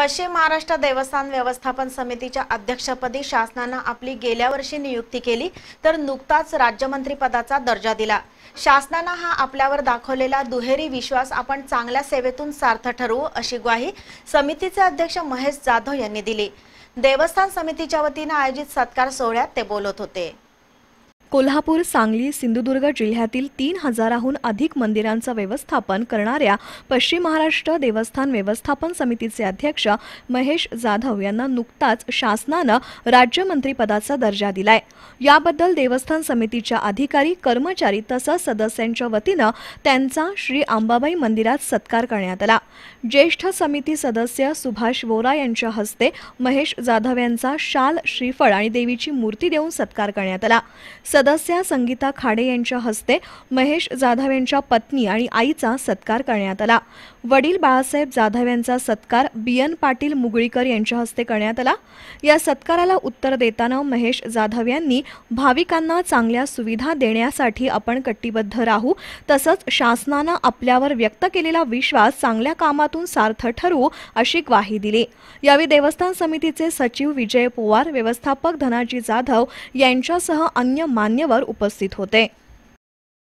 पश्चिम महाराष्ट्र देवस्थान व्यवस्थापन समितीच्या अध्यक्षपदी शासनानं आपली गेल्या वर्षी नियुक्ती केली तर नुकताच राज्यमंत्री पदाचा दर्जा दिला शासनानं हा आपल्यावर दाखवलेला दुहेरी विश्वास आपण चांगल्या सेवेतून सार्थ ठरवू अशी ग्वाही समितीचे अध्यक्ष महेश जाधव यांनी दिली देवस्थान समितीच्या वतीनं आयोजित सत्कार सोहळ्यात ते बोलत होते कोल्हापूर सांगली सिंधुदुर्ग जिल्ह्यातील तीन हजाराहून अधिक मंदिरांचं व्यवस्थापन करणाऱ्या पश्चिम महाराष्ट्र देवस्थान व्यवस्थापन समितीचे अध्यक्ष महेश जाधव यांना नुकताच शासनानं राज्यमंत्रीपदाचा दर्जा दिलाय याबद्दल देवस्थान समितीच्या अधिकारी कर्मचारी तसंच सदस्यांच्या वतीनं त्यांचा श्री आंबाबाई मंदिरात सत्कार करण्यात आला ज्येष्ठ समिती सदस्य सुभाष वोरा यांच्या हस्ते महेश जाधव यांचा शाल श्रीफळ आणि देवीची मूर्ती देऊन सत्कार करण्यात आला सदस्या संगीता खाडे यांच्या हस्ते महेश जाधव यांच्या पत्नी आणि आईचा सत्कार करण्यात आला वडील बाळासाहेब जाधव यांचा सत्कार बी एन पाटील मुगळीकर यांच्या हस्ते करण्यात आला या सत्काराला उत्तर देताना महेश जाधव यांनी भाविकांना चांगल्या सुविधा देण्यासाठी आपण कटिबद्ध राहू तसंच शासनानं आपल्यावर व्यक्त केलेला विश्वास चांगल्या कामातून सार्थ ठरवू अशी ग्वाही दिली यावेळी देवस्थान समितीचे सचिव विजय पोवार व्यवस्थापक धनाजी जाधव यांच्यासह अन्य मान मान्यवर उपस्थित होते